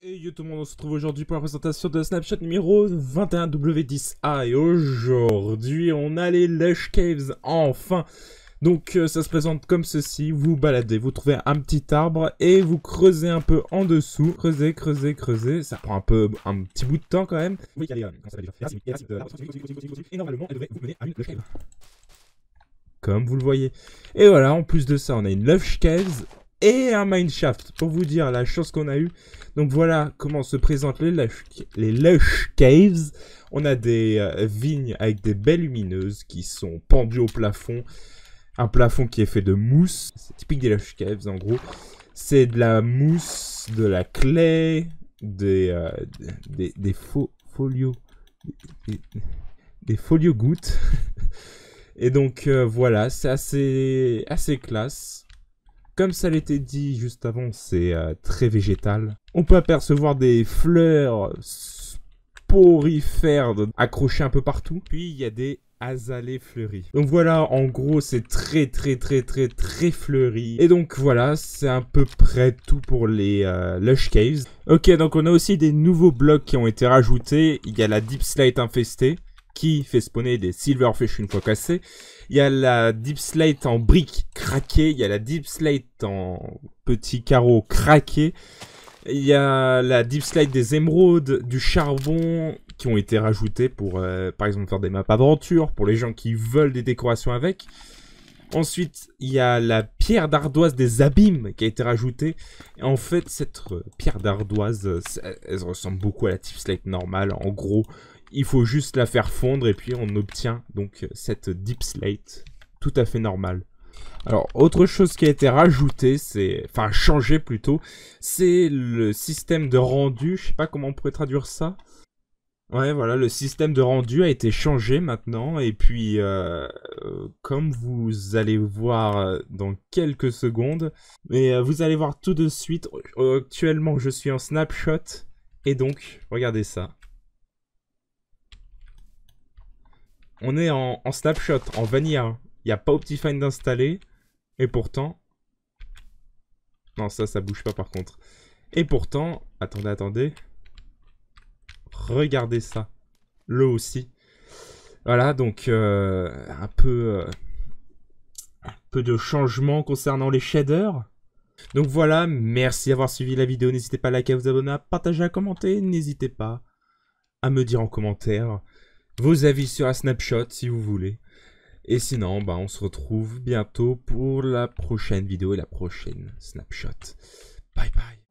Et hey, yo tout le monde, on se retrouve aujourd'hui pour la présentation de Snapchat numéro 21W10A et aujourd'hui on a les Lush Caves enfin Donc euh, ça se présente comme ceci, vous baladez, vous trouvez un petit arbre et vous creusez un peu en dessous Creusez, creusez, creusez, ça prend un peu un petit bout de temps quand même Et normalement vous mener à une Comme vous le voyez Et voilà, en plus de ça on a une Lush Caves et un mineshaft pour vous dire la chance qu'on a eue. Donc voilà comment se présentent les lush, les caves. On a des euh, vignes avec des belles lumineuses qui sont pendues au plafond. Un plafond qui est fait de mousse. C'est typique des lush caves en gros. C'est de la mousse, de la clé, euh, des, des, folios. Des, des gouttes. et donc euh, voilà, c'est assez, assez classe. Comme ça l'était dit juste avant, c'est euh, très végétal. On peut apercevoir des fleurs sporifères accrochées un peu partout. Puis il y a des azalées fleuries. Donc voilà, en gros, c'est très très très très très fleuri. Et donc voilà, c'est à peu près tout pour les euh, Lush Caves. Ok, donc on a aussi des nouveaux blocs qui ont été rajoutés. Il y a la Deep Slate infestée qui fait spawner des silverfish une fois cassé. Il y a la deep slate en briques craquée. Il y a la deep slate en petits carreaux craqués. Il y a la deep slate des émeraudes, du charbon qui ont été rajoutés pour, euh, par exemple, faire des maps aventure. pour les gens qui veulent des décorations avec. Ensuite, il y a la pierre d'ardoise des abîmes qui a été rajoutée. en fait, cette euh, pierre d'ardoise, euh, elle, ressemble beaucoup à la Deep Slate normale. En gros, il faut juste la faire fondre et puis on obtient donc cette deep slate tout à fait normale. Alors, autre chose qui a été rajoutée, c'est, enfin changé plutôt, c'est le système de rendu. Je sais pas comment on pourrait traduire ça. Ouais, voilà, le système de rendu a été changé maintenant. Et puis, euh, comme vous allez voir euh, dans quelques secondes, mais euh, vous allez voir tout de suite. Actuellement, je suis en snapshot. Et donc, regardez ça. On est en, snapshot, en vanilla. Il n'y a pas Optifine d'installer. Et pourtant... Non, ça, ça bouge pas par contre. Et pourtant... Attendez, attendez. Regardez ça. Le aussi. Voilà, donc euh, un peu... Euh, un peu de changement concernant les shaders. Donc voilà, merci d'avoir suivi la vidéo. N'hésitez pas à liker, à vous abonner, à partager, à commenter. N'hésitez pas à me dire en commentaire vos avis sur la snapshot si vous voulez. Et sinon, bah, on se retrouve bientôt pour la prochaine vidéo et la prochaine snapshot. Bye bye.